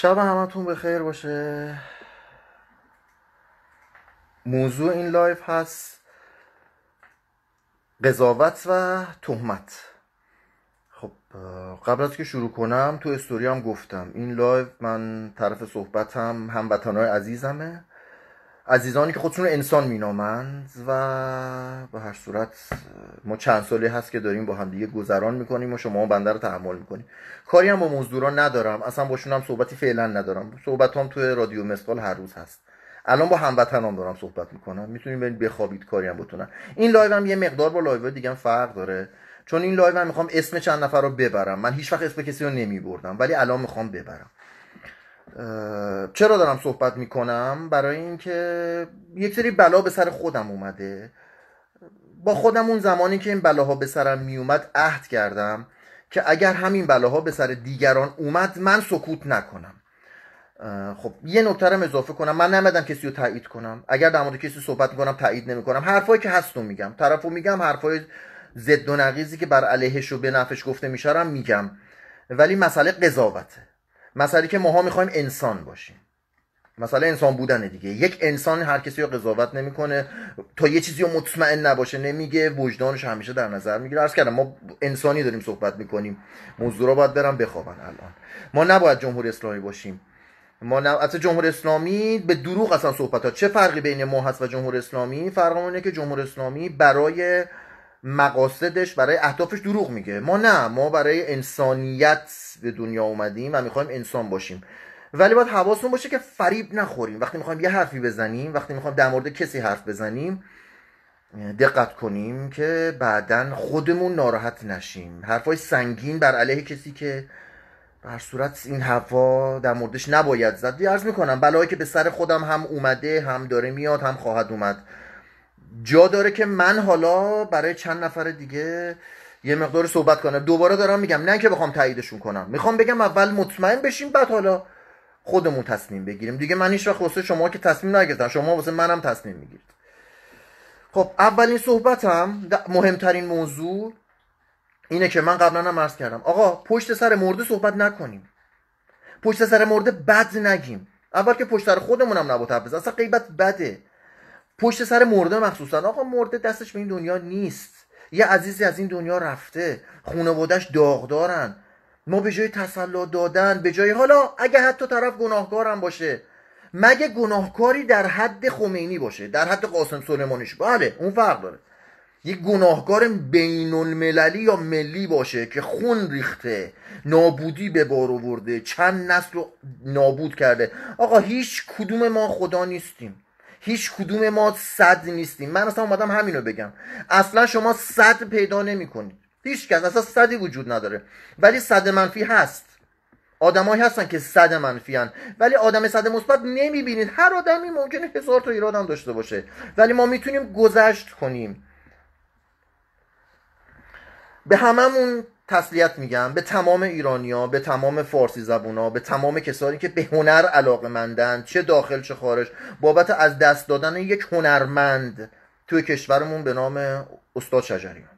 شب همتون به خیر باشه موضوع این لایف هست قضاوت و تهمت خب قبل از که شروع کنم تو استوری هم گفتم این لایف من طرف صحبتم هموطنهای عزیزمه عزیزانی که خودشون رو انسان مینامند و به هر صورت ما چند ساله هست که داریم با هم دیگه گذران میکنیم و شما بنده رو تحمل میکنیم کاری هم با مزدوران ندارم اصلا باشون هم صحبتی فعلا ندارم صحبت هم توی رادیو مسقال هر روز هست الان با هموطنان هم دارم صحبت میکنم میتونیم برید بخوابید کاری هم بتونم این لایو هم یه مقدار با لایو دیگه فرق داره چون این لایو هم میخوام اسم چند نفر رو ببرم من هیچ وقت اسم کسی رو نمیبردم ولی الان میخوام ببرم چرا دارم صحبت میکنم برای اینکه یک سری بلا به سر خودم اومده با خودم اون زمانی که این بلاها به سرم میومد عهد کردم که اگر همین بلاها به سر دیگران اومد من سکوت نکنم خب یه نکته اضافه کنم من نمیدم کسی رو تایید کنم اگر در مورد کسی صحبت میکنم تایید نمیکنم حرفایی که هست میگم طرفو میگم حرفای زد و نقیزی که بر علیهش و به نفش گفته میشارم میگم ولی مسئله قضاوته مسئله که ماها میخوایم انسان باشیم مسئله انسان بودن دیگه یک انسان هر کسی رو قضاوت نمیکنه تا یه چیزی رو مطمئن نباشه نمیگه وجدانش همیشه در نظر میگیره عرض کردم ما انسانی داریم صحبت میکنیم موضوع رو باید برم بخوابن الان ما نباید جمهوری اسلامی باشیم ما نه اصلا جمهور اسلامی به دروغ اصلا صحبت ها چه فرقی بین ما هست و جمهور اسلامی فرق که جمهوری اسلامی برای مقاصدش برای اهدافش دروغ میگه ما نه ما برای انسانیت به دنیا اومدیم و میخوایم انسان باشیم ولی باید حواستون باشه که فریب نخوریم وقتی میخوایم یه حرفی بزنیم وقتی میخوایم در مورد کسی حرف بزنیم دقت کنیم که بعدا خودمون ناراحت نشیم حرفای سنگین بر علیه کسی که بر صورت این حرفا در موردش نباید زد عرض میکنم بلایی که به سر خودم هم اومده هم داره میاد هم خواهد اومد جا داره که من حالا برای چند نفر دیگه یه مقدار صحبت کنم دوباره دارم میگم نه که بخوام تاییدشون کنم میخوام بگم اول مطمئن بشیم بعد حالا خودمون تصمیم بگیریم دیگه من هیچ وقت واسه شما که تصمیم نگرفتم شما واسه منم تصمیم میگیرید خب اولین صحبتم مهمترین موضوع اینه که من قبلا هم عرض کردم آقا پشت سر مرده صحبت نکنیم پشت سر مرده بد نگیم اول که پشت سر خودمونم اصلا غیبت بده پشت سر مرده مخصوصا آقا مرده دستش به این دنیا نیست یه عزیزی از این دنیا رفته داغ داغدارن ما به جای تسلا دادن به جای حالا اگه حتی طرف گناهکارم باشه مگه گناهکاری در حد خمینی باشه در حد قاسم سلیمانیش بله اون فرق داره یه گناهکار بین المللی یا ملی باشه که خون ریخته نابودی به بار آورده چند نسل رو نابود کرده آقا هیچ کدوم ما خدا نیستیم هیچ کدوم ما صد نیستیم من اصلا اومدم همینو بگم اصلا شما صد پیدا نمیکنید هیچ کس اصلا صدی وجود نداره ولی صد منفی هست آدمایی هستن که صد منفی هن. ولی آدم صد مثبت نمیبینید هر آدمی ممکنه هزار تا ایراد هم داشته باشه ولی ما میتونیم گذشت کنیم به هممون تسلیت میگم به تمام ایرانیا به تمام فارسی زبونا به تمام کسانی که به هنر علاقه مندن چه داخل چه خارج بابت از دست دادن یک هنرمند توی کشورمون به نام استاد شجریان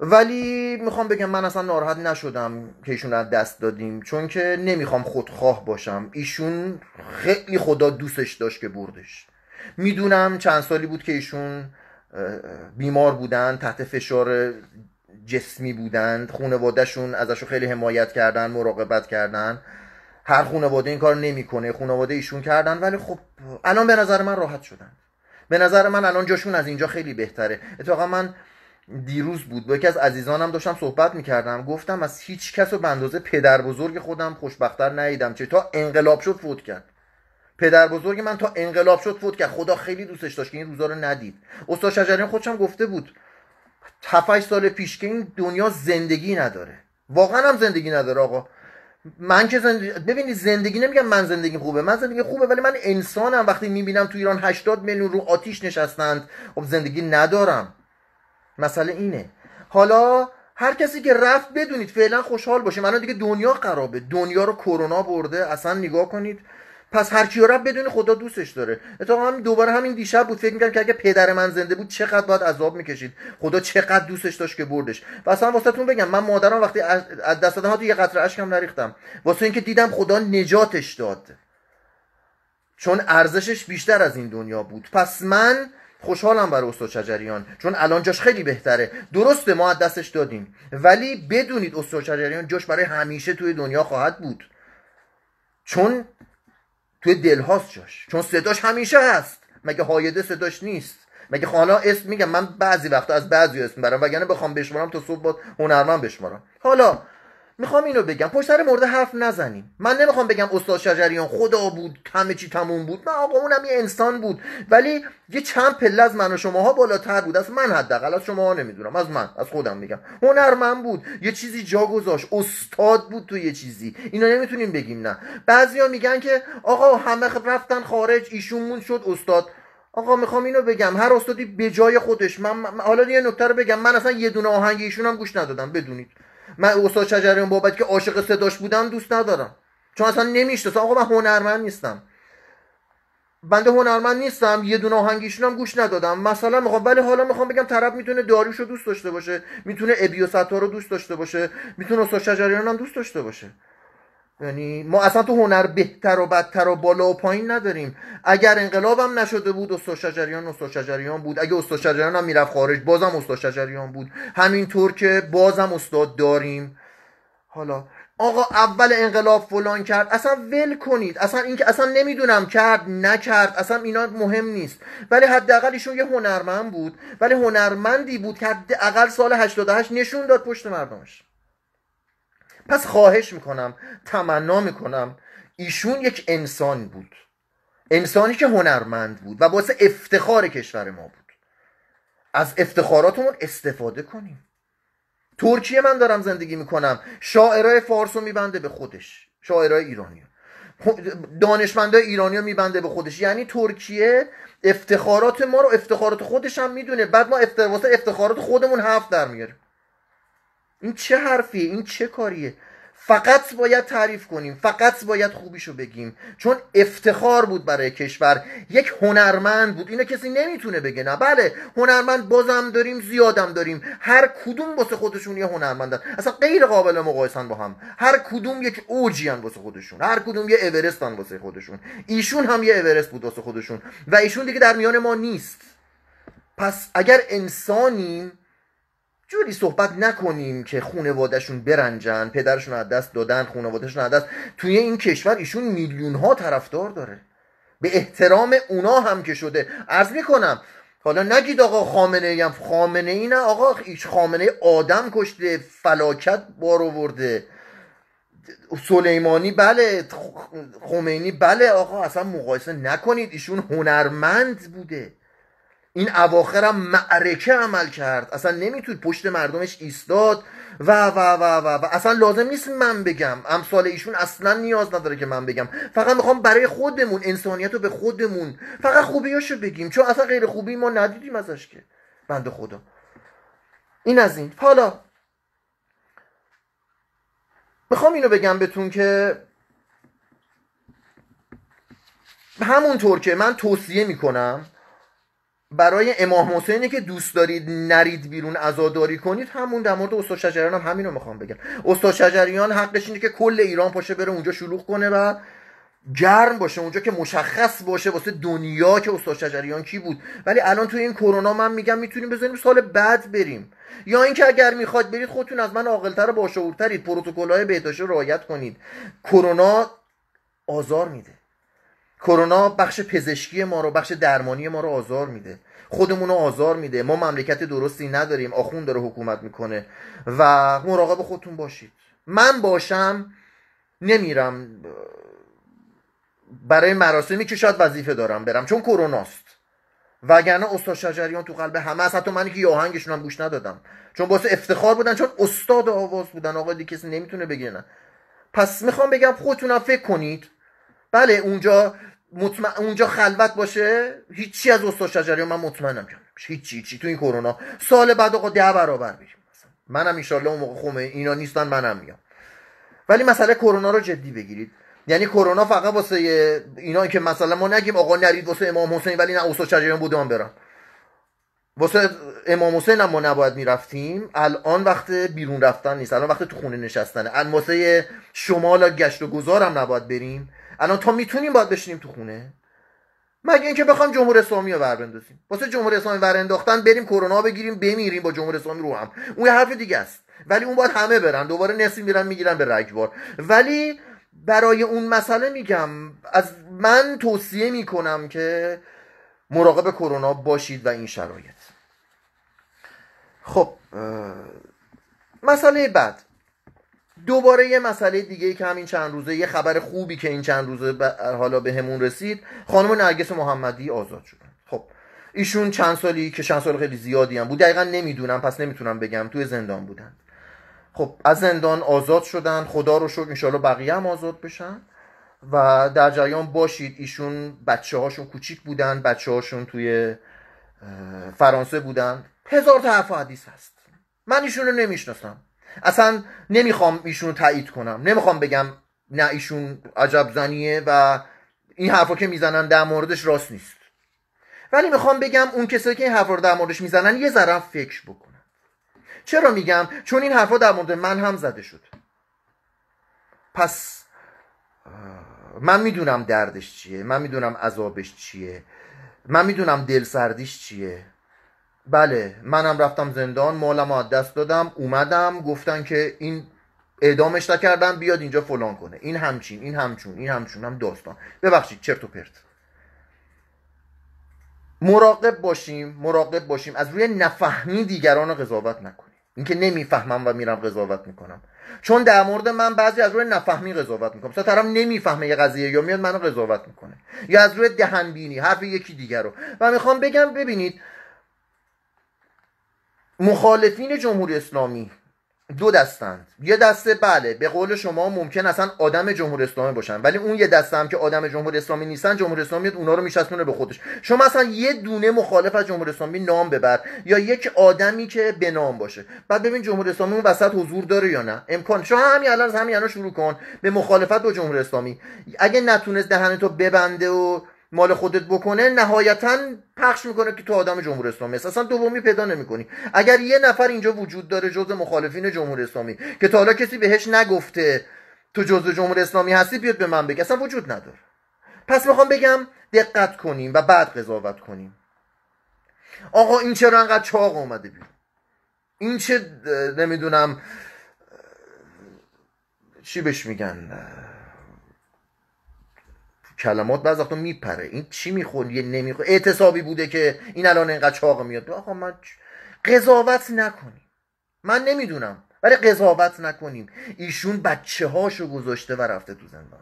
ولی میخوام بگم من اصلا ناراحت نشدم که ایشون از دست دادیم چون که نمیخوام خودخواه باشم ایشون خیلی خدا دوستش داشت که بردش میدونم چند سالی بود که ایشون بیمار بودن تحت فشار جسمی بودند خانوادهشون ازشون خیلی حمایت کردن مراقبت کردن هر خانواده این کار نمیکنه خانواده ایشون کردن ولی خب الان به نظر من راحت شدن به نظر من الان جاشون از اینجا خیلی بهتره اتفاقا من دیروز بود با یکی از عزیزانم داشتم صحبت میکردم گفتم از هیچ کس و به اندازه پدر بزرگ خودم خوشبختتر نیدم چه تا انقلاب شد فوت کرد پدر بزرگ من تا انقلاب شد فوت کرد خدا خیلی دوستش داشت که این روزا رو ندید استاد شجریان خودشم گفته بود 7 سال پیش که این دنیا زندگی نداره واقعا هم زندگی نداره آقا من که زندگی ببینید زندگی نمیگم من زندگی خوبه من زندگی خوبه ولی من انسانم وقتی میبینم تو ایران 80 میلیون رو آتیش نشستند خب زندگی ندارم مسئله اینه حالا هر کسی که رفت بدونید فعلا خوشحال باشه من دیگه دنیا خرابه دنیا رو کرونا برده اصلا نگاه کنید پس هر کیو رب بدون خدا دوستش داره اتفاقا هم دوباره همین دیشب بود فکر میکردم که اگه پدر من زنده بود چقدر باید عذاب میکشید خدا چقدر دوستش داشت که بردش و اصلا واسهتون بگم من مادرم وقتی از دست دادم یه قطره اشکم نریختم واسه اینکه دیدم خدا نجاتش داد چون ارزشش بیشتر از این دنیا بود پس من خوشحالم برای استاد شجریان چون الان جاش خیلی بهتره درسته ما دستش دادیم ولی بدونید استاد شجریان جاش برای همیشه توی دنیا خواهد بود چون توی دلهاست جاش چون صداش همیشه هست مگه هایده صداش نیست مگه خانه اسم میگم من بعضی وقتا از بعضی اسم برم وگرنه بخوام بشمارم تا صبح با هنرمند بشمارم حالا میخوام اینو بگم پشت سر مرده حرف نزنیم من نمیخوام بگم استاد شجریان خدا بود همه چی تموم بود نه آقا اونم یه انسان بود ولی یه چند پله از من و شماها بالاتر بود از من حداقل از شماها نمیدونم از من از خودم میگم هنرمند بود یه چیزی جا گذاشت استاد بود تو یه چیزی اینا نمیتونیم بگیم نه بعضیا میگن که آقا همه خب رفتن خارج ایشون مون شد استاد آقا میخوام اینو بگم هر استادی به جای خودش من, حالا یه نکته رو بگم من اصلا یه دونه آهنگ ایشون هم گوش ندادم بدونید من استاد شجریان بابت که عاشق صداش بودم دوست ندارم چون اصلا نمیشناسم آقا من هنرمند نیستم بنده هنرمند نیستم یه دونه آهنگیشون هم گوش ندادم مثلا میخوام ولی حالا میخوام بگم طرف میتونه داریوش رو دوست داشته باشه میتونه ابیوستا رو دوست داشته باشه میتونه استاد شجریان هم دوست داشته باشه یعنی ما اصلا تو هنر بهتر و بدتر و بالا و پایین نداریم اگر انقلاب هم نشده بود استاد شجریان بود اگه استاشجریان هم میرفت خارج بازم شجریان بود همینطور که بازم استاد داریم حالا آقا اول انقلاب فلان کرد اصلا ول کنید اصلا این که اصلا نمیدونم کرد نکرد اصلا اینا مهم نیست ولی حداقل ایشون یه هنرمند بود ولی هنرمندی بود که حداقل سال 88 نشون داد پشت مردمش پس خواهش میکنم تمنا میکنم ایشون یک انسان بود انسانی که هنرمند بود و باعث افتخار کشور ما بود از افتخاراتمون استفاده کنیم ترکیه من دارم زندگی میکنم شاعرای فارس رو میبنده به خودش شاعرای ایرانی دانشمندای ایرانی رو میبنده به خودش یعنی ترکیه افتخارات ما رو افتخارات خودش هم میدونه بعد ما واسه افتخارات خودمون هفت در میاریم این چه حرفیه این چه کاریه فقط باید تعریف کنیم فقط باید خوبیشو بگیم چون افتخار بود برای کشور یک هنرمند بود اینو کسی نمیتونه بگه نه بله هنرمند بازم داریم زیادم داریم هر کدوم واسه خودشون یه هنرمندن اصلا غیر قابل مقایسن با هم هر کدوم یک اوجی ان واسه خودشون هر کدوم یه اورستن واسه خودشون ایشون هم یه اورست بود واسه خودشون و ایشون دیگه در میان ما نیست پس اگر انسانیم جوری صحبت نکنیم که خونوادهشون برنجن پدرشون از دست دادن خانوادهشون از دست توی این کشور ایشون میلیون ها طرفدار داره به احترام اونا هم که شده عرض میکنم حالا نگید آقا خامنه ایم خامنه ای نه آقا ایش خامنه آدم کشته فلاکت بار آورده سلیمانی بله خمینی بله آقا اصلا مقایسه نکنید ایشون هنرمند بوده این اواخرم معرکه عمل کرد اصلا نمیتون پشت مردمش ایستاد و و و و و اصلا لازم نیست من بگم امثال ایشون اصلا نیاز نداره که من بگم فقط میخوام برای خودمون انسانیت رو به خودمون فقط خوبیاشو بگیم چون اصلا غیر خوبی ما ندیدیم ازش که بند خدا این از این حالا میخوام اینو بگم بهتون که همونطور که من توصیه میکنم برای امام حسینی که دوست دارید نرید بیرون عزاداری کنید همون در مورد استاد شجریان هم همین رو میخوام بگم استاد شجریان حقش اینه که کل ایران پاشه بره اونجا شلوغ کنه و گرم باشه اونجا که مشخص باشه واسه دنیا که استاد شجریان کی بود ولی الان تو این کرونا من میگم میتونیم بزنیم سال بعد بریم یا اینکه اگر میخواد برید خودتون از من عاقلتر و باشعورترید پروتکل‌های بهداشتی رعایت کنید کرونا آزار میده کرونا بخش پزشکی ما رو بخش درمانی ما رو آزار میده خودمون رو آزار میده ما مملکت درستی نداریم آخون داره حکومت میکنه و مراقب خودتون باشید من باشم نمیرم برای مراسمی که شاید وظیفه دارم برم چون کروناست وگرنه استاد شجریان تو قلب همه است حتی منی که یه آهنگشون هم گوش ندادم چون باسه افتخار بودن چون استاد آواز بودن آقا دیگه کسی نمیتونه بگه پس میخوام بگم خودتونم فکر کنید بله اونجا مطمئن اونجا خلوت باشه هیچی از استاد شجریان من مطمئنم که نمیشه هیچی هیچی تو این کرونا سال بعد آقا ده برابر بریم مثلا منم انشالله اون موقع خومه اینا نیستن منم میام ولی مسئله کرونا رو جدی بگیرید یعنی کرونا فقط واسه اینا که مثلا ما نگیم آقا نرید واسه امام حسین ولی نه استاد شجریان بوده من برم واسه امام حسین هم ما نباید میرفتیم الان وقت بیرون رفتن نیست الان وقت تو خونه نشستنه الان واسه شمال گشت و گذارم نباید بریم الان تا میتونیم باید بشینیم تو خونه مگه اینکه بخوام جمهور اسلامی رو بندازیم واسه جمهور اسلامی ور انداختن بریم کرونا بگیریم بمیریم با جمهور اسلامی رو هم اون حرف دیگه است ولی اون باید همه برن دوباره نصف میرن میگیرن به رگبار ولی برای اون مسئله میگم از من توصیه میکنم که مراقب کرونا باشید و این شرایط خب مسئله بعد دوباره یه مسئله دیگه ای که همین چند روزه یه خبر خوبی که این چند روزه ب... حالا به همون رسید خانم نرگس محمدی آزاد شد خب ایشون چند سالی که چند سال خیلی زیادی هم بود دقیقا نمیدونم پس نمیتونم بگم توی زندان بودن خب از زندان آزاد شدن خدا رو شکر انشالله بقیه هم آزاد بشن و در جریان باشید ایشون بچه هاشون کوچیک بودن بچه هاشون توی فرانسه بودن هزار تا حرف هست من ایشون رو نمیشناسم اصلا نمیخوام ایشون رو تایید کنم نمیخوام بگم نه ایشون عجب زنیه و این حرفا که میزنن در موردش راست نیست ولی میخوام بگم اون کسایی که این حرفا رو در موردش میزنن یه ذره فکر بکنن چرا میگم چون این حرفا در مورد من هم زده شد پس من میدونم دردش چیه من میدونم عذابش چیه من میدونم دل سردیش چیه بله منم رفتم زندان مالم دست دادم اومدم گفتن که این اعدامش نکردن بیاد اینجا فلان کنه این همچین این همچون این همچون هم داستان ببخشید چرت و پرت مراقب باشیم مراقب باشیم از روی نفهمی دیگران رو قضاوت نکنیم اینکه نمیفهمم و میرم قضاوت میکنم چون در مورد من بعضی از روی نفهمی قضاوت میکنم مثلا طرف نمیفهمه یه قضیه یا میاد منو قضاوت میکنه یا از روی دهنبینی حرف یکی دیگر رو و میخوام بگم ببینید مخالفین جمهوری اسلامی دو دستند یه دسته بله به قول شما ممکن اصلا آدم جمهوری اسلامی باشن ولی اون یه دسته هم که آدم جمهوری اسلامی نیستن جمهوری اسلامی اونا رو به خودش شما اصلا یه دونه مخالف از اسلامی نام ببر یا یک آدمی که به نام باشه بعد ببین جمهوری اسلامی اون وسط حضور داره یا نه امکان شما همین الان همین الان شروع کن به مخالفت با جمهوری اسلامی اگه نتونست دهنتو ببنده و مال خودت بکنه نهایتا پخش میکنه که تو آدم جمهوری اسلامی هست اصلا دومی پیدا نمیکنی اگر یه نفر اینجا وجود داره جز مخالفین جمهوری اسلامی که تا حالا کسی بهش نگفته تو جز جمهوری اسلامی هستی بیاد به من بگه اصلا وجود نداره پس میخوام بگم دقت کنیم و بعد قضاوت کنیم آقا این چرا انقدر چاق اومده بیرون این چه نمیدونم چی بهش میگن کلمات بعض وقتا میپره این چی میخوند یه نمیخوند اعتصابی بوده که این الان اینقدر چاق میاد آقا من قضاوت نکنیم من نمیدونم ولی قضاوت نکنیم ایشون بچه هاشو گذاشته و رفته تو زندان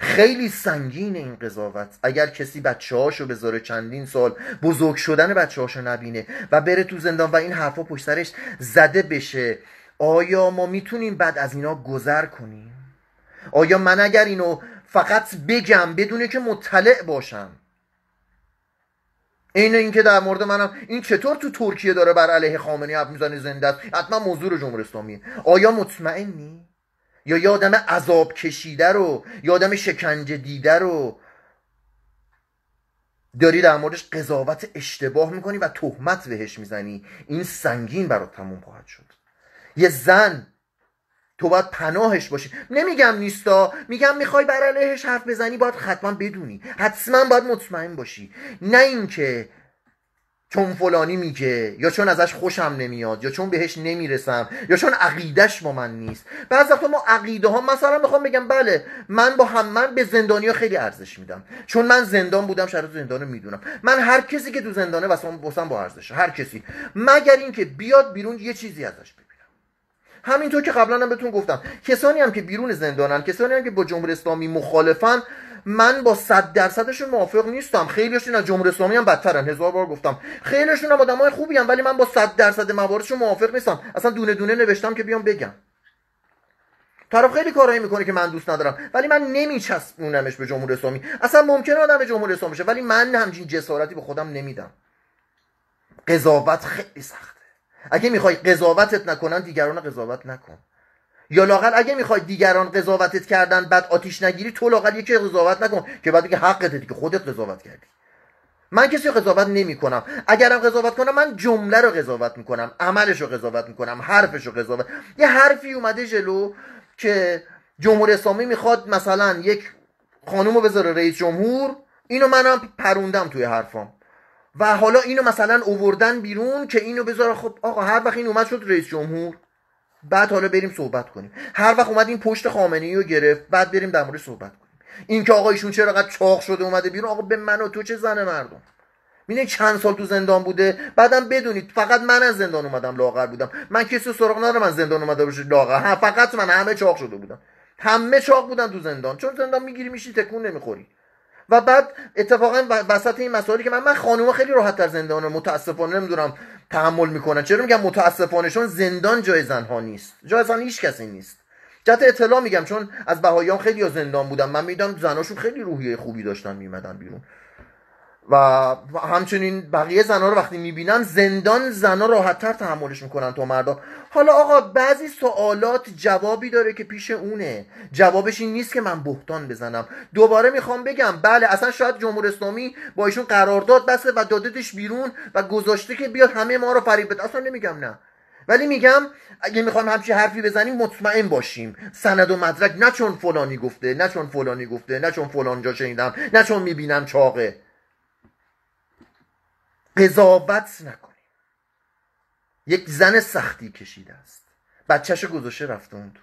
خیلی سنگین این قضاوت اگر کسی بچه هاشو بذاره چندین سال بزرگ شدن بچه هاشو نبینه و بره تو زندان و این حرفا پشت سرش زده بشه آیا ما میتونیم بعد از اینا گذر کنیم آیا من اگر اینو فقط بگم بدونه که مطلع باشم عین اینکه در مورد منم این چطور تو ترکیه داره بر علیه خامنه‌ای حرف میزنه زنده است حتما موضوع جمهوری اسلامیه آیا مطمئنی یا یادم آدم عذاب کشیده رو یا آدم شکنجه دیده رو داری در موردش قضاوت اشتباه میکنی و تهمت بهش میزنی این سنگین برات تموم خواهد شد یه زن تو باید پناهش باشی نمیگم نیستا میگم میخوای بر علیهش حرف بزنی باید حتما بدونی حتما باید مطمئن باشی نه اینکه چون فلانی میگه یا چون ازش خوشم نمیاد یا چون بهش نمیرسم یا چون عقیدش با من نیست بعضی وقتا ما عقیده ها مثلا میخوام بگم بله من با هم من به زندانیا خیلی ارزش میدم چون من زندان بودم شرط زندان رو میدونم من هر کسی که تو زندانه واسم با ارزش هر کسی مگر اینکه بیاد بیرون یه چیزی ازش ببین همینطور که قبلا هم بهتون گفتم کسانی هم که بیرون زندانن کسانی هم که با جمهوری اسلامی مخالفن من با صد درصدشون موافق نیستم خیلیشون از جمهوری اسلامی هم بدترن هزار بار گفتم خیلیشون هم آدمای خوبی هم ولی من با صد درصد مواردشون موافق نیستم اصلا دونه دونه نوشتم که بیام بگم طرف خیلی کارایی میکنه که من دوست ندارم ولی من نمیچسبونمش به جمهوری اسلامی اصلا ممکنه آدم جمهوری اسلامی بشه ولی من همچین جسارتی به خودم نمیدم قضاوت خیلی سخت اگه میخوای قضاوتت نکنن دیگران قضاوت نکن یا لاقل اگه میخوای دیگران قضاوتت کردن بعد آتیش نگیری تو لاقل یکی قضاوت نکن که بعد بگه حقته که خودت قضاوت کردی من کسی رو قضاوت نمی کنم اگرم قضاوت کنم من جمله رو قضاوت میکنم عملش رو قضاوت میکنم حرفش رو قضاوت یه حرفی اومده جلو که جمهور اسلامی میخواد مثلا یک خانوم رو بذاره رئیس جمهور اینو منم پروندم توی حرفام و حالا اینو مثلا اووردن بیرون که اینو بذاره خب آقا هر وقت این اومد شد رئیس جمهور بعد حالا بریم صحبت کنیم هر وقت اومد این پشت خامنه ای رو گرفت بعد بریم در مورد صحبت کنیم این که آقا ایشون چرا قد چاق شده اومده بیرون آقا به من و تو چه زن مردم میدونید چند سال تو زندان بوده بعدم بدونید فقط من از زندان اومدم لاغر بودم من کسی سراغ ندارم من زندان اومده باشه لاغر فقط من همه چاق شده بودم همه چاق بودن تو زندان چون زندان میگیری میشی تکون نمیخوری و بعد اتفاقا وسط این مسائلی که من من خانوما خیلی راحت تر زندان رو متاسفانه نمیدونم تحمل میکنن چرا میگم متاسفانه چون زندان جای زنها نیست جای زن هیچ کسی نیست جهت اطلاع میگم چون از بهاییان خیلی زندان بودم من میدم زناشون خیلی روحیه خوبی داشتن میمدن بیرون و همچنین بقیه زنا رو وقتی میبینن زندان زنا راحتتر تحملش میکنن تو مردا حالا آقا بعضی سوالات جوابی داره که پیش اونه جوابش این نیست که من بهتان بزنم دوباره میخوام بگم بله اصلا شاید جمهور اسلامی با ایشون قرارداد بسته و دادتش بیرون و گذاشته که بیاد همه ما رو فریب بده اصلا نمیگم نه ولی میگم اگه میخوام همچی حرفی بزنیم مطمئن باشیم سند و مدرک نه چون فلانی گفته نه چون فلانی گفته نه چون فلان جا شنیدم نه چون میبینم چاقه قضاوت نکنیم یک زن سختی کشیده است بچهشو گذاشته رفته اون تو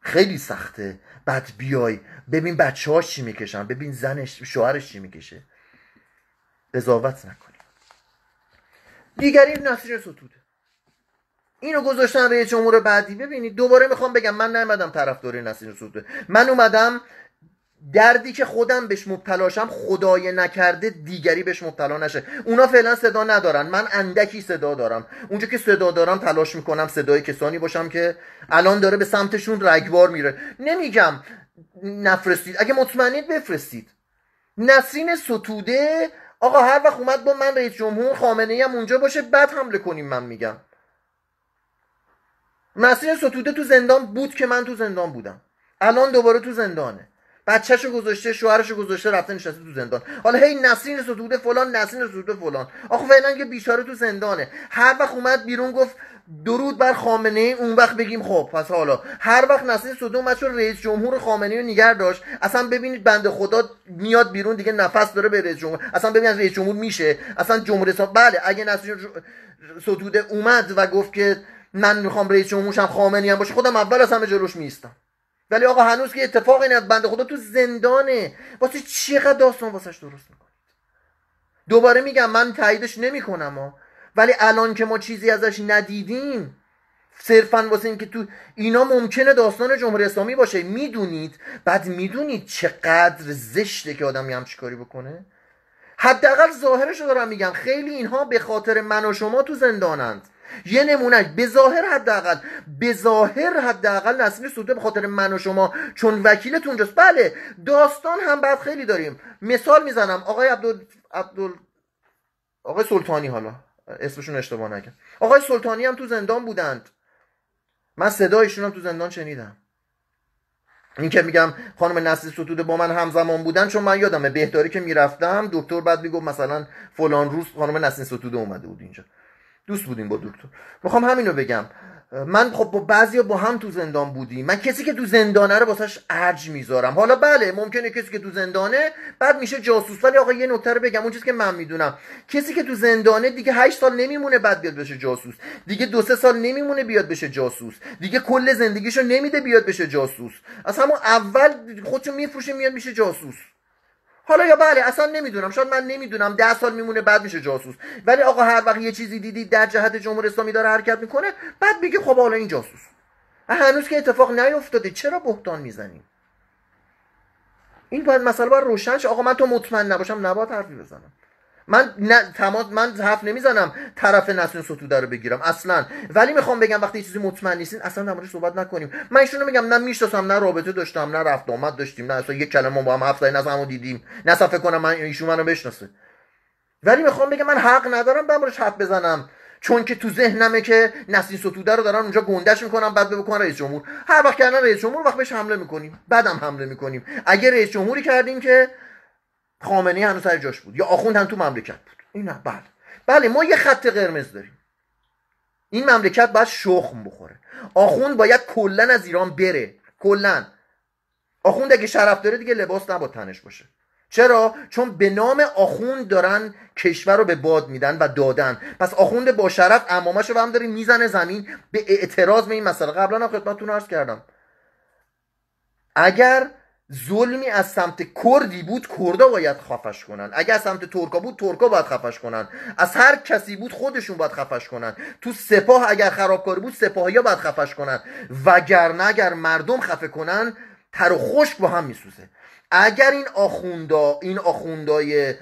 خیلی سخته بعد بیای ببین بچه هاش چی میکشن ببین زنش شوهرش چی میکشه قضاوت نکنیم دیگری نسیر ستوده اینو گذاشتن رئیس جمهور بعدی ببینید دوباره میخوام بگم من طرف داره نسیم سوده من اومدم دردی که خودم بهش مبتلاشم خدای نکرده دیگری بهش مبتلا نشه اونا فعلا صدا ندارن من اندکی صدا دارم اونجا که صدا دارم تلاش میکنم صدای کسانی باشم که الان داره به سمتشون رگبار میره نمیگم نفرستید اگه مطمئنید بفرستید نسرین ستوده آقا هر وقت اومد با من رئیس جمهور خامنه هم اونجا باشه بعد حمله کنیم من میگم نسرین ستوده تو زندان بود که من تو زندان بودم الان دوباره تو زندانه بچهشو گذاشته شوهرشو گذاشته رفته نشسته تو زندان حالا هی نسرین ستوده فلان نسرین ستوده فلان آخه فعلا یه بیچاره تو زندانه هر وقت اومد بیرون گفت درود بر خامنه ای اون وقت بگیم خب پس حالا هر وقت نسرین سودی اومد چون رئیس جمهور خامنه ای رو نگر داشت اصلا ببینید بنده خدا میاد بیرون دیگه نفس داره به رئیس جمهور اصلا ببینید رئیس جمهور میشه اصلا جمهوری بله اگه نسرین ستوده اومد و گفت که من میخوام رئیس جمهورشم خامنه ای باشه خودم اول از همه جلوش میستم ولی آقا هنوز که اتفاق این از بنده خدا تو زندانه واسه چقدر داستان واسش درست میکنید دوباره میگم من تاییدش نمیکنم ولی الان که ما چیزی ازش ندیدیم صرفا واسه اینکه تو اینا ممکنه داستان جمهوری اسلامی باشه میدونید بعد میدونید چقدر زشته که آدم همچی کاری بکنه حداقل ظاهرش رو دارم میگم خیلی اینها به خاطر من و شما تو زندانند یه نمونهش به ظاهر حداقل به ظاهر حداقل نسیم سوده به خاطر من و شما چون وکیلتون اونجاست بله داستان هم بعد خیلی داریم مثال میزنم آقای عبدال, عبدال... آقای سلطانی حالا اسمشون اشتباه نکن آقای سلطانی هم تو زندان بودند من صدایشون هم تو زندان شنیدم این که میگم خانم نسل ستوده با من همزمان بودن چون من یادمه بهداری که میرفتم دکتر بعد میگفت مثلا فلان روز خانم نسل ستوده اومده بود اینجا دوست بودیم با دکتر میخوام همینو بگم من خب با بعضی با هم تو زندان بودیم من کسی که تو زندانه رو باسش ارج میذارم حالا بله ممکنه کسی که تو زندانه بعد میشه جاسوس ولی آقا یه نکته رو بگم اون چیزی که من میدونم کسی که تو زندانه دیگه هشت سال نمیمونه بعد بیاد بشه جاسوس دیگه دو سه سال نمیمونه بیاد بشه جاسوس دیگه کل زندگیشو نمیده بیاد بشه جاسوس از همون اول خودشو میفروشه میاد میشه جاسوس حالا یا بله اصلا نمیدونم شاید من نمیدونم ده سال میمونه بعد میشه جاسوس ولی آقا هر وقت یه چیزی دیدی در جهت جمهوری اسلامی داره حرکت میکنه بعد بگی خب حالا این جاسوس هنوز که اتفاق نیفتاده چرا بهتان میزنیم این باید مسئله باید روشنش شه آقا من تو مطمئن نباشم نباید حرفی بزنم من نه تماس من حرف نمیزنم طرف نسون ستوده رو بگیرم اصلا ولی میخوام بگم وقتی چیزی مطمئن نیستین اصلا در موردش صحبت نکنیم من ایشونو میگم نه میشناسم نه رابطه داشتم نه رفت آمد داشتیم نه اصلا یک کلمه با هم حرف نه همو دیدیم نه صفه کنم من ایشون منو بشناسه ولی میخوام بگم من حق ندارم در موردش حرف بزنم چون که تو ذهنمه که نسین ستوده رو دارن اونجا گندش میکنن بعد بکنن رئیس جمهور هر وقت کردن رئیس جمهور وقت بهش حمله میکنیم بعدم حمله میکنیم اگه رئیس جمهوری کردیم که خامنه هنوز سر جاش بود یا آخوند هم تو مملکت بود این نه بله بله ما یه خط قرمز داریم این مملکت باید شخم بخوره آخوند باید کلا از ایران بره کلا آخوند اگه شرف داره دیگه لباس نبا تنش باشه چرا چون به نام آخوند دارن کشور رو به باد میدن و دادن پس آخوند با شرف امامش رو هم داره میزنه زمین به اعتراض به این مسئله قبلا هم خدمتتون عرض کردم اگر ظلمی از سمت کردی بود کردا باید خفش کنن اگر از سمت ترکا بود ترکا باید خفش کنن از هر کسی بود خودشون باید خفش کنن تو سپاه اگر خرابکاری بود سپاهیا باید خفش کنن وگرنه اگر مردم خفه کنن تر و خشک با هم میسوزه اگر این آخوندا این آخوندای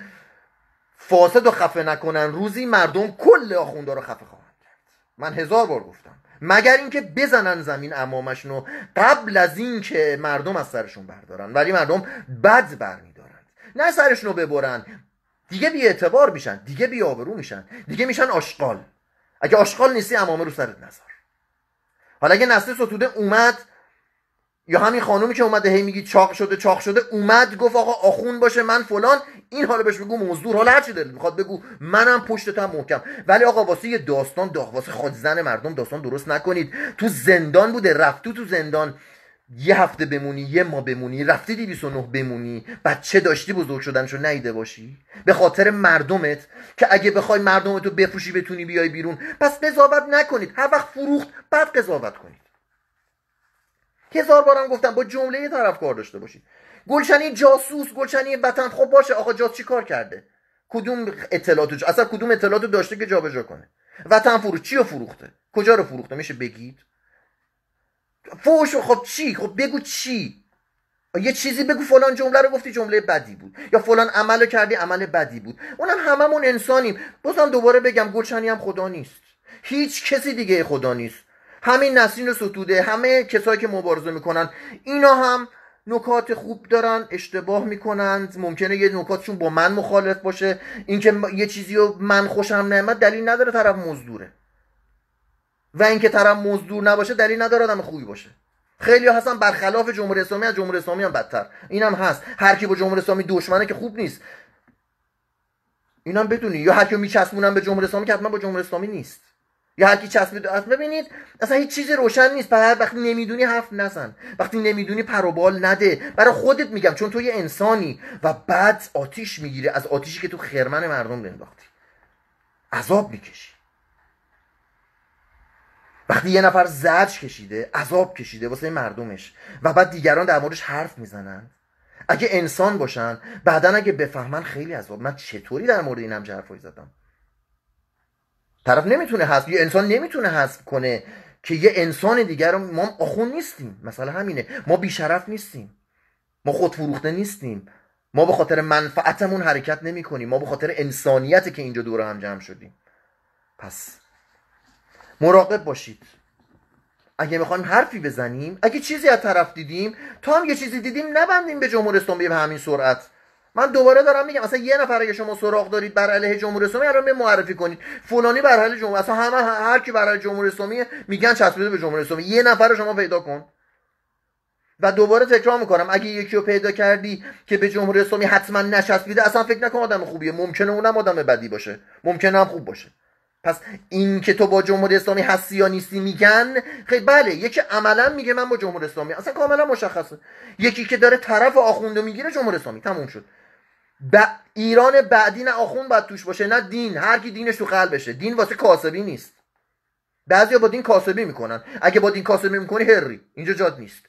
فاسد رو خفه نکنن روزی مردم کل آخوندا رو خفه خواهند کرد من هزار بار گفتم مگر اینکه بزنن زمین امامشون رو قبل از اینکه مردم از سرشون بردارن ولی مردم بد برمیدارن نه سرشون رو ببرن دیگه بی اعتبار میشن دیگه بی آبرو میشن دیگه میشن آشغال اگه آشغال نیستی امامه رو سرت نظر حالا اگه نسل ستوده اومد یا همین خانومی که اومده هی میگی چاق شده چاق شده اومد گفت آقا آخون باشه من فلان این حالا بهش بگو مزدور حالا هرچی دلت میخواد بگو منم پشتتم محکم ولی آقا واسه یه داستان داغ واسه خود زن مردم داستان درست نکنید تو زندان بوده رفتی تو زندان یه هفته بمونی یه ما بمونی رفتی 209 بمونی بچه داشتی بزرگ شدنشو نیده باشی به خاطر مردمت که اگه بخوای مردمتو بفروشی بتونی بیای بیرون پس قضاوت نکنید هر وقت فروخت بعد قضاوت کنید هزار بارم گفتم با جمله طرف کار داشته باشید گلشنی جاسوس گلشنی وطن خب باشه آقا جاس چی کار کرده کدوم اطلاعاتو اصلا کدوم اطلاعاتو داشته که جابجا کنه وطن فروش چی رو فروخته کجا رو فروخته میشه بگید فوش خب چی خب بگو چی یه چیزی بگو فلان جمله رو گفتی جمله بدی بود یا فلان عمل رو کردی عمل بدی بود اونم هممون انسانیم بازم دوباره بگم گلشنی هم خدا نیست هیچ کسی دیگه خدا نیست همین نسرین ستوده همه کسایی که مبارزه میکنن اینا هم نکات خوب دارن اشتباه میکنند ممکنه یه نکاتشون با من مخالف باشه اینکه یه چیزی رو من خوشم نمیاد دلیل نداره طرف مزدوره و اینکه طرف مزدور نباشه دلیل نداره آدم خوبی باشه خیلی ها هستن برخلاف جمهوری اسلامی از جمهوری اسلامی هم بدتر اینم هست هر کی با جمهوری اسلامی دشمنه که خوب نیست اینم بدونی یا هر کی میچسبونن به جمهوری اسلامی که حتما با جمهوری اسلامی نیست یا هر کی چسبید ببینید اصلا هیچ چیزی روشن نیست پر وقتی نمیدونی حرف نزن وقتی نمیدونی پروبال نده برای خودت میگم چون تو یه انسانی و بعد آتیش میگیره از آتیشی که تو خرمن مردم انداختی عذاب میکشی وقتی یه نفر زجر کشیده عذاب کشیده واسه مردمش و بعد دیگران در موردش حرف میزنن اگه انسان باشن بعدا اگه بفهمن خیلی عذاب من چطوری در مورد این همچه زدم طرف نمیتونه هست. یه انسان نمیتونه حذف کنه که یه انسان دیگر رو ما آخون نیستیم مثلا همینه ما بیشرف نیستیم ما خود فروخته نیستیم ما به خاطر منفعتمون حرکت نمی کنیم ما به خاطر انسانیت که اینجا دور هم جمع شدیم پس مراقب باشید اگه میخوایم حرفی بزنیم اگه چیزی از طرف دیدیم تا هم یه چیزی دیدیم نبندیم به جمهورستان به همین سرعت من دوباره دارم میگم اصلا یه نفر اگه شما سراغ دارید بر علیه جمهوری اسلامی الان به معرفی کنید فلانی بر علیه جمهوری اصلا هر کی بر علیه جمهوری اسلامی میگن چسبیده به جمهوری اسلامی یه نفر شما پیدا کن و دوباره تکرار میکنم اگه یکی رو پیدا کردی که به جمهوری اسلامی حتما نچسبیده اصلا فکر نکن آدم خوبیه ممکنه اونم آدم بدی باشه ممکنه هم خوب باشه پس این که تو با جمهوری اسلامی هستی یا نیستی میگن خیلی بله یکی عملا میگه من با جمهوری اسلامی اصلا کاملا مشخصه یکی که داره طرف آخوندو میگیره جمهوری اسلامی تموم شد ب... ایران بعدی نه آخون باید توش باشه نه دین هر کی دینش تو قلبشه دین واسه کاسبی نیست بعضیا با دین کاسبی میکنن اگه با دین کاسبی میکنی هری اینجا جاد نیست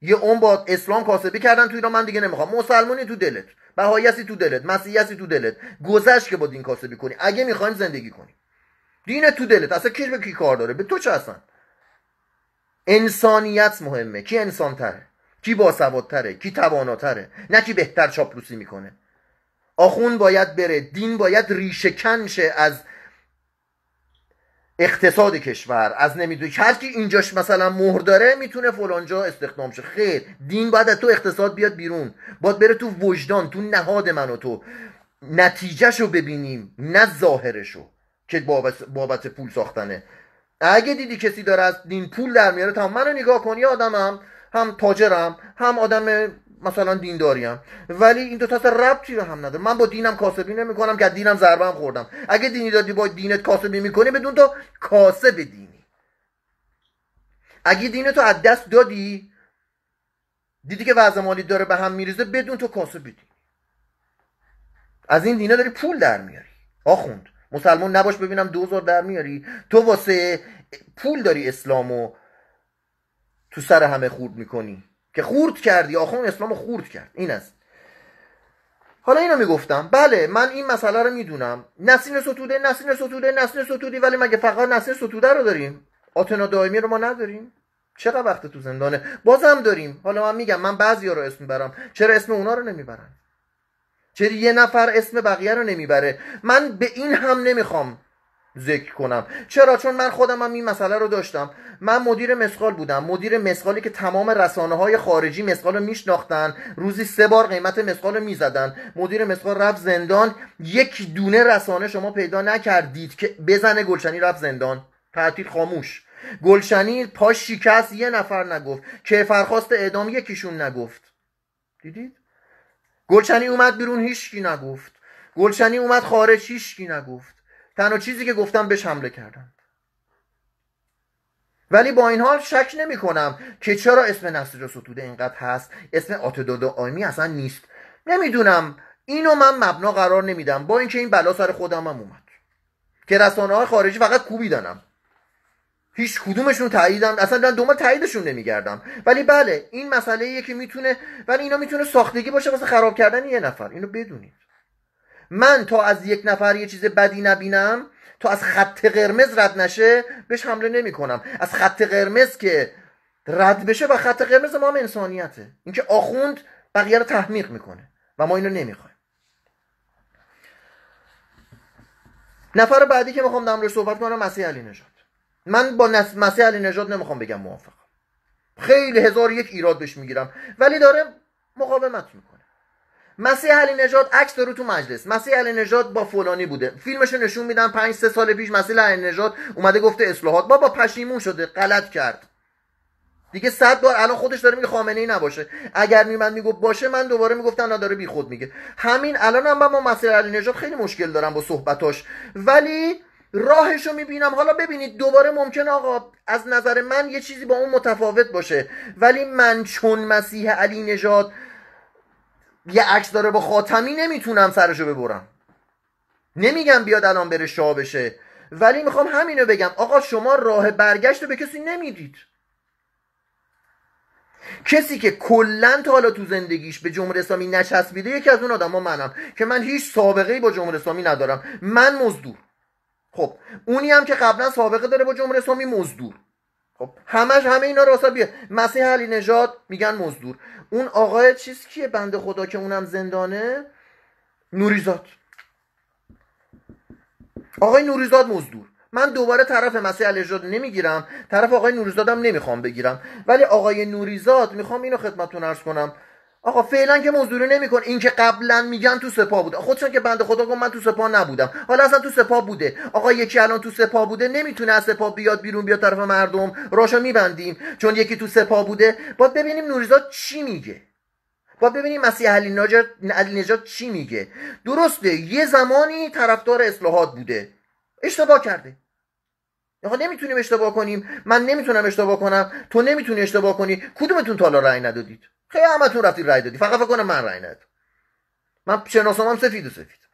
یه اون با اسلام کاسبی کردن تو ایران من دیگه نمیخوام مسلمانی تو دلت بهایی تو دلت مسیحی تو دلت گذشت که با دین کاسبی کنی اگه میخوایم زندگی کنی دین تو دلت اصلا کی به کی کار داره به تو چه اصلا انسانیت مهمه کی انسان تره کی باسوادتره کی تواناتره نه کی بهتر چاپلوسی میکنه آخون باید بره دین باید ریشه کنشه از اقتصاد کشور از نمیدونی هر کی اینجاش مثلا مهر داره میتونه فلانجا استخدام شه خیر دین باید از تو اقتصاد بیاد بیرون باید بره تو وجدان تو نهاد من و تو نتیجهشو ببینیم نه ظاهرشو که بابت, بابت پول ساختنه اگه دیدی کسی داره از دین پول در میاره تا منو نگاه کنی آدمم هم تاجرم هم آدم مثلا دینداریم ولی این دو تا ربطی به هم نداره من با دینم کاسبی نمیکنم که دینم ضربه خوردم اگه دینی دادی با دینت کاسبی میکنی بدون تو کاسب دینی اگه دینتو از دست دادی دیدی که وضع مالی داره به هم میریزه بدون تو کاسب دینی از این دینه داری پول در میاری آخوند مسلمان نباش ببینم دوزار در میاری تو واسه پول داری اسلامو تو سر همه خورد میکنی که خورد کردی آخون اسلام خورد کرد این است حالا اینو میگفتم بله من این مسئله رو میدونم نسین ستوده نسین ستوده نسین ستودی ولی مگه فقط نسین ستوده رو داریم آتنا دائمی رو ما نداریم چقدر وقت تو زندانه بازم داریم حالا من میگم من ها رو اسم برم چرا اسم اونا رو نمیبرن چرا یه نفر اسم بقیه رو نمیبره من به این هم نمیخوام ذکر کنم چرا چون من خودم هم این مسئله رو داشتم من مدیر مسخال بودم مدیر مسخالی که تمام رسانه های خارجی مسخال رو میشناختن روزی سه بار قیمت مسخال رو میزدن مدیر مسقال رفت زندان یک دونه رسانه شما پیدا نکردید که بزنه گلشنی رفت زندان تعطیل خاموش گلشنی پا شکست یه نفر نگفت که فرخواست اعدام یکیشون نگفت دیدید گلشنی اومد بیرون هیچکی نگفت گلشنی اومد خارج هیچکی نگفت تنها چیزی که گفتم بهش حمله کردن ولی با این حال شک نمی کنم که چرا اسم و ستوده اینقدر هست اسم و آیمی اصلا نیست نمیدونم اینو من مبنا قرار نمیدم با اینکه این بلا سر خودمم اومد که رسانه های خارجی فقط کوبیدنم هیچ کدومشون تاییدم اصلا دوما تاییدشون نمیگردم ولی بله این مسئله یکی که میتونه ولی اینا میتونه ساختگی باشه واسه خراب کردن یه نفر اینو بدونید من تا از یک نفر یه چیز بدی نبینم تا از خط قرمز رد نشه بهش حمله نمی کنم از خط قرمز که رد بشه و خط قرمز ما هم انسانیته اینکه آخوند بقیه رو تحمیق میکنه و ما اینو نمیخوایم نفر بعدی که میخوام در صحبت کنم مسیح علی نجات من با نس... مسیح علی نجات نمیخوام بگم موافقم خیلی هزار یک ایراد بهش میگیرم ولی داره مقاومت میکنه مسیح علی نجات عکس داره تو مجلس مسیح علی نجات با فلانی بوده فیلمش رو نشون میدن پنج سه سال پیش مسیح علی نجات اومده گفته اصلاحات بابا پشیمون شده غلط کرد دیگه صد بار الان خودش داره میگه خامنه ای نباشه اگر می من میگفت باشه من دوباره میگفتم نداره بی خود میگه همین الان هم با مسیح علی نجات خیلی مشکل دارم با صحبتاش ولی راهشو میبینم حالا ببینید دوباره ممکن آقا از نظر من یه چیزی با اون متفاوت باشه ولی من چون مسیح علی نجات یه عکس داره با خاتمی نمیتونم سرشو ببرم نمیگم بیاد الان بره شاه بشه ولی میخوام همینو بگم آقا شما راه برگشت رو به کسی نمیدید کسی که کلا تا حالا تو زندگیش به جمهوری اسلامی نچسبیده یکی از اون آدما منم که من هیچ سابقه ای با جمهوری اسلامی ندارم من مزدور خب اونی هم که قبلا سابقه داره با جمهوری اسلامی مزدور خب همش همه اینا رو واسه مسیح علی نجات میگن مزدور اون آقای چیز کیه بنده خدا که اونم زندانه نوریزاد آقای نوریزاد مزدور من دوباره طرف مسیح نجات نمیگیرم طرف آقای نوریزادم نمیخوام بگیرم ولی آقای نوریزاد میخوام اینو خدمتتون عرض کنم آقا فعلا که مزدوری نمیکن این که قبلا میگن تو سپاه بوده خودشان که بنده خدا گفت من تو سپاه نبودم حالا اصلا تو سپاه بوده آقا یکی الان تو سپاه بوده نمیتونه از سپاه بیاد بیرون بیاد طرف مردم راشو میبندیم چون یکی تو سپاه بوده باید ببینیم نوریزاد چی میگه با ببینیم مسیح علی نجات چی میگه درسته یه زمانی طرفدار اصلاحات بوده اشتباه کرده آقا نمیتونیم اشتباه کنیم من نمیتونم اشتباه کنم تو نمیتونی اشتباه کنی کدومتون تالا رأی ندادید خیلی همتون رفتید رای دادی فقط فکر کنم من رای ندادم من شناسام هم سفید و سفید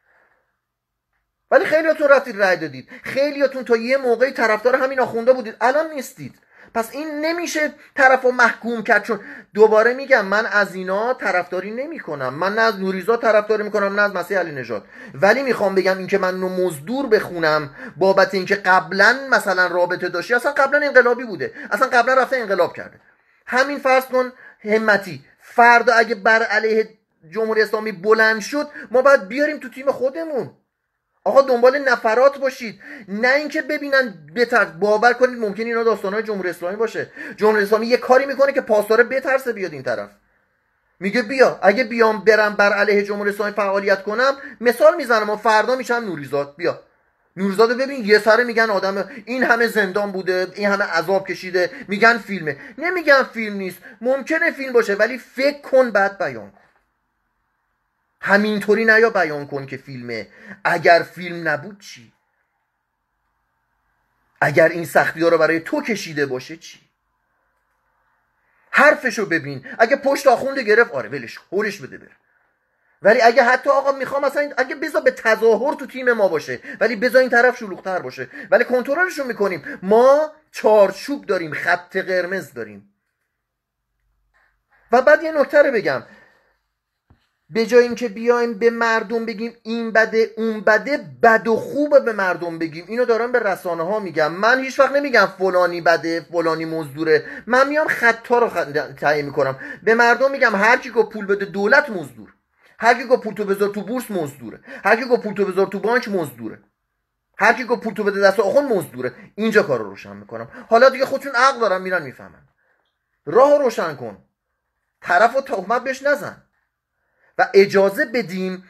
ولی خیلیاتون رفتید رای دادید خیلیاتون تا یه موقعی طرفدار همین آخونده بودید الان نیستید پس این نمیشه طرف رو محکوم کرد چون دوباره میگم من از اینا طرفداری نمیکنم من نه از نوریزا طرفداری میکنم نه از مسیح علی نژاد ولی میخوام بگم اینکه من مزدور بخونم بابت اینکه قبلا مثلا رابطه داشتی اصلا قبلا انقلابی بوده اصلا قبلا رفته انقلاب کرده همین فرض کن همتی فردا اگه بر علیه جمهوری اسلامی بلند شد ما باید بیاریم تو تیم خودمون آقا دنبال نفرات باشید نه اینکه ببینن بترس باور کنید ممکن اینا داستانهای جمهوری اسلامی باشه جمهوری اسلامی یه کاری میکنه که پاسداره بترسه بیاد این طرف میگه بیا اگه بیام برم بر علیه جمهوری اسلامی فعالیت کنم مثال میزنم و فردا میشم نوریزاد بیا نورزادو ببین یه سره میگن آدم این همه زندان بوده این همه عذاب کشیده میگن فیلمه نمیگن فیلم نیست ممکنه فیلم باشه ولی فکر کن بعد بیان کن همینطوری نیا بیان کن که فیلمه اگر فیلم نبود چی اگر این سختی ها رو برای تو کشیده باشه چی حرفشو ببین اگه پشت آخونده گرفت آره ولش خورش بده بره ولی اگه حتی آقا میخوام مثلا اگه بزا به تظاهر تو تیم ما باشه ولی بزا این طرف شلوغتر باشه ولی کنترلشون میکنیم ما چارچوب داریم خط قرمز داریم و بعد یه نکته رو بگم به جای اینکه بیایم به مردم بگیم این بده اون بده بد و خوبه به مردم بگیم اینو دارم به رسانه ها میگم من هیچ وقت نمیگم فلانی بده فلانی مزدوره من میام خطا رو تعیین میکنم به مردم میگم هر کی که پول بده دولت مزدور هر کی گفت تو بذار تو بورس مزدوره هر کی گفت تو بذار تو بانک مزدوره هر کی گفت پول بده دست آخون مزدوره اینجا کار رو روشن میکنم حالا دیگه خودشون عقل دارن میرن میفهمن راه روشن کن طرف و تهمت بهش نزن و اجازه بدیم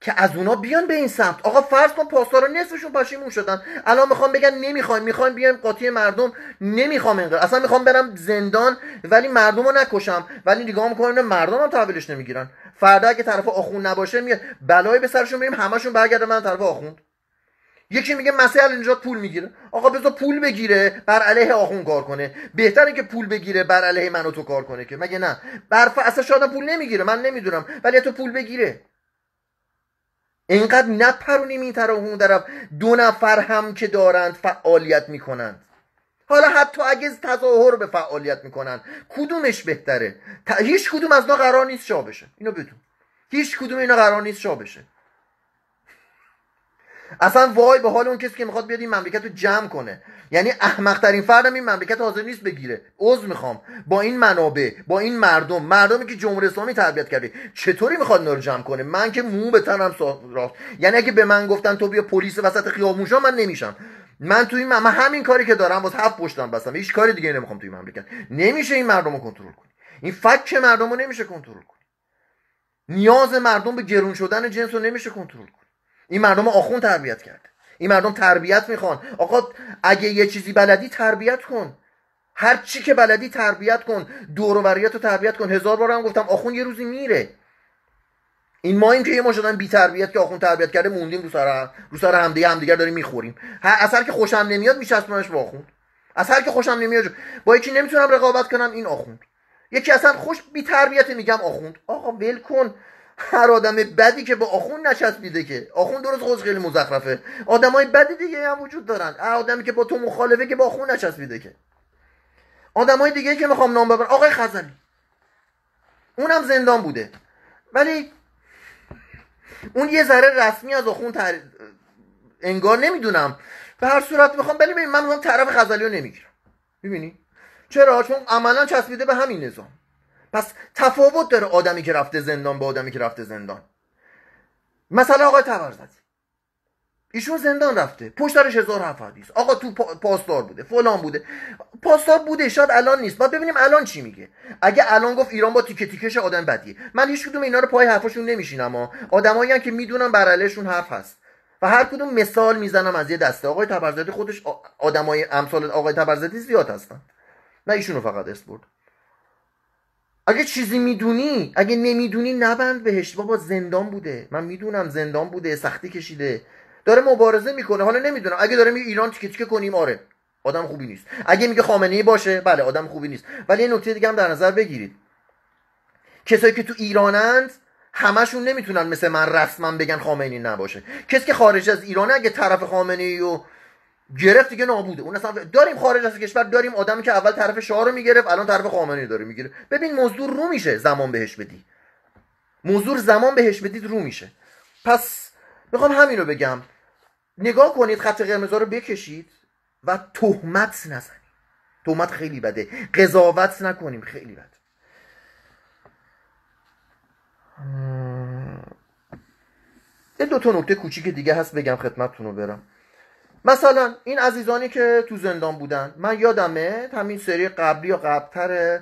که از اونا بیان به این سمت آقا فرض کن رو نصفشون پشیمون شدن الان میخوام بگن نمیخوایم میخوایم بیایم قاطی مردم نمیخوام اینقدر اصلا میخوام برم زندان ولی مردم رو نکشم ولی نگاه میکنم مردم هم تحویلش نمیگیرن فردا که طرف آخوند نباشه میگه بلایی به سرشون بریم همشون برگرده من طرف آخوند یکی میگه مسیح اینجا پول میگیره آقا بذار پول بگیره بر علیه آخون کار کنه بهتره که پول بگیره بر علیه منو تو کار کنه که مگه نه برف اصلا شاید پول نمیگیره من نمیدونم ولی تو پول بگیره اینقدر نپرونیم این طرف اون طرف دو نفر هم که دارند فعالیت میکنند حالا حتی اگه تظاهر به فعالیت میکنن کدومش بهتره ت... هیچ کدوم از اینا قرار نیست شا بشه اینو بدون هیچ کدوم اینا قرار نیست شا بشه اصلا وای به حال اون کسی که میخواد بیاد این مملکت رو جمع کنه یعنی احمق ترین فردم این مملکت حاضر نیست بگیره عذر میخوام با این منابع با این مردم مردمی که جمهوری اسلامی تربیت کرده چطوری میخواد اینا رو جمع کنه من که مو به تنم راست یعنی اگه به من گفتن تو بیا پلیس وسط خیابون من نمیشم من تو این من, همین کاری که دارم باز هفت پشتم بستم هیچ کاری دیگه نمیخوام تو این مملکت نمیشه این مردم رو کنترل کنی این فک مردم رو نمیشه کنترل کنی نیاز مردم به گرون شدن جنس رو نمیشه کنترل کنی این مردم آخون تربیت کرده این مردم تربیت میخوان آقا اگه یه چیزی بلدی تربیت کن هر چی که بلدی تربیت کن دور و رو تربیت کن هزار بارم گفتم آخون یه روزی میره این ما این که یه ما شدن بی تربیت که آخون تربیت کرده موندیم رو سر هم رو سر همدیگه داریم میخوریم اثر که خوشم نمیاد میچسبونش با آخون از که خوشم نمیاد با یکی نمیتونم رقابت کنم این آخوند یکی اصلا خوش بی تربیت میگم آخوند آقا ول کن هر آدم بدی که به آخون نچسبیده که آخون درست خودش خیلی مزخرفه آدمای بدی دیگه هم وجود دارن هر آدمی که با تو مخالفه که با آخون نچسبیده که آدمای دیگه که میخوام نام ببرم آقای خزنی اونم زندان بوده ولی اون یه ذره رسمی از آخون تر... انگار نمیدونم به هر صورت میخوام بلی ببین من میخوام طرف غزالی رو نمیگیرم میبینی چرا چون عملا چسبیده به همین نظام پس تفاوت داره آدمی که رفته زندان با آدمی که رفته زندان مثلا آقای تبرزدی ایشون زندان رفته پشتارش هزار هفت حدیث آقا تو پاسدار بوده فلان بوده پاسدار بوده شاید الان نیست ما ببینیم الان چی میگه اگه الان گفت ایران با تیکه تیکش آدم بدیه من هیچ کدوم اینا رو پای حرفشون نمیشینم ها آدمایی که میدونم بر حرف هست و هر کدوم مثال میزنم از یه دسته آقای تبرزدی خودش آدمای امثال آقای تبرزدی زیاد هستن نه ایشونو فقط برد اگه چیزی میدونی اگه نمیدونی نبند بهش بابا زندان بوده من میدونم زندان بوده سختی کشیده داره مبارزه میکنه حالا نمیدونم اگه داره میگه ایران تیکه تیکه کنیم آره آدم خوبی نیست اگه میگه خامنه باشه بله آدم خوبی نیست ولی یه نکته دیگه هم در نظر بگیرید کسایی که تو ایرانند همشون نمیتونن مثل من رسما بگن خامنه نباشه کسی که خارج از ایران اگه طرف خامنه و گرفت دیگه نابوده اون اصلا داریم خارج از کشور داریم آدمی که اول طرف شاه رو میگرفت الان طرف خامنه داره میگیره ببین مزدور رو میشه زمان بهش بدی مزدور زمان بهش بدید رو میشه پس میخوام همین رو بگم نگاه کنید خط قرمزها رو بکشید و تهمت نزنید تهمت خیلی بده قضاوت نکنیم خیلی بده یه دو تا نکته کوچیک دیگه هست بگم خدمتتون رو برم مثلا این عزیزانی که تو زندان بودن من یادمه همین سری قبلی یا قبلتر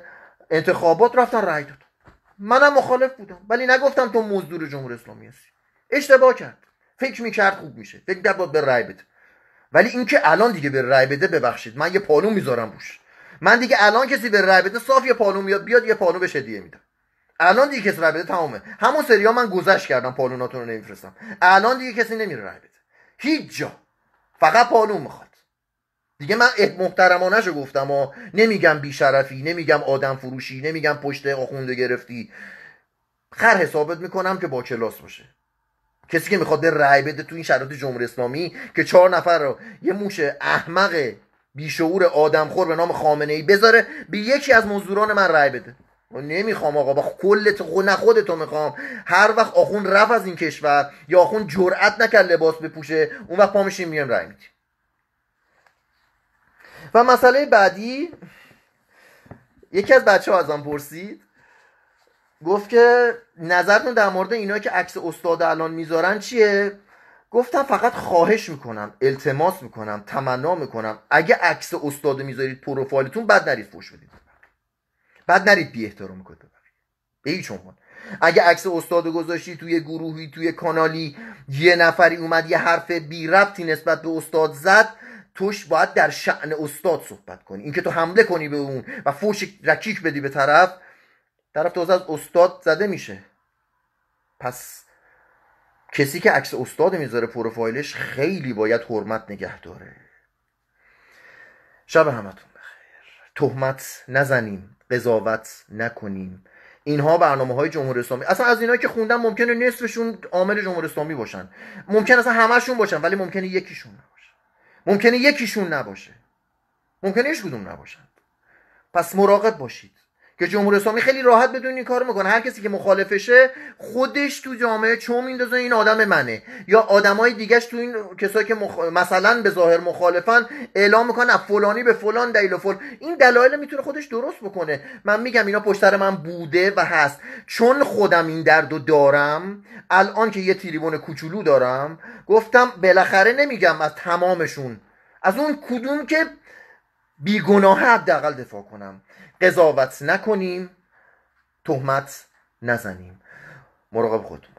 انتخابات رفتن رأی دادن منم مخالف بودم ولی نگفتم تو مزدور جمهوری اسلامی هستی اشتباه کرد فکر میکرد خوب میشه فکر کرد به رای بده ولی اینکه الان دیگه به رای بده ببخشید من یه پانو میذارم بوش من دیگه الان کسی به رای بده صاف یه پانو میاد بیاد یه پانو بشه دیگه میدم الان دیگه کسی رای بده تمامه همون سریا من گذشت کردم پانوناتون رو نمیفرستم الان دیگه کسی نمیره رای بده هیچ جا فقط پالون میخواد دیگه من محترمانش رو گفتم و نمیگم بیشرفی نمیگم آدم فروشی نمیگم پشت آخونده گرفتی خر حسابت میکنم که با کلاس باشه کسی که میخواد به رأی بده تو این شرایط جمهوری اسلامی که چهار نفر رو یه موش احمق بیشعور آدمخور به نام خامنه ای بذاره به یکی از مزدوران من رأی بده نمیخوام آقا با کل نه خودتو میخوام هر وقت آخون رفت از این کشور یا آخون جرأت نکرد لباس بپوشه اون وقت پا میایم رأی میدیم و مسئله بعدی یکی از بچه ها از پرسید گفت که نظرتون در مورد اینا که عکس استاد الان میذارن چیه گفتم فقط خواهش میکنم التماس میکنم تمنا میکنم اگه عکس استاد میذارید پروفایلتون بد نرید فوش بدید بد نرید بی احترامی کنید به هیچ عنوان اگه عکس استاد گذاشتی توی گروهی توی کانالی یه نفری اومد یه حرف بی ربطی نسبت به استاد زد توش باید در شعن استاد صحبت کنی اینکه تو حمله کنی به اون و فوش رکیک بدی به طرف طرف تازه از استاد زده میشه پس کسی که عکس استاد میذاره پروفایلش خیلی باید حرمت نگه داره شب همتون بخیر تهمت نزنیم قضاوت نکنیم اینها برنامه های جمهوری اسلامی اصلا از اینا که خوندم ممکنه نصفشون عامل جمهوری اسلامی باشن ممکن اصلا همهشون باشن ولی ممکنه یکیشون نباشه ممکنه یکیشون نباشه ممکنه هیچ کدوم نباشن پس مراقب باشید که جمهوری اسلامی خیلی راحت بدون این کار میکنه هر کسی که مخالفشه خودش تو جامعه چون میندازه این آدم منه یا آدمای دیگهش تو این کسایی که مثلا به ظاهر مخالفن اعلام میکنن فلانی به فلان دلیل و فل این دلایل میتونه خودش درست بکنه من میگم اینا سر من بوده و هست چون خودم این درد دارم الان که یه تریبون کوچولو دارم گفتم بالاخره نمیگم از تمامشون از اون کدوم که بیگناه حداقل دفاع کنم قضاوت نکنیم تهمت نزنیم مراقب خود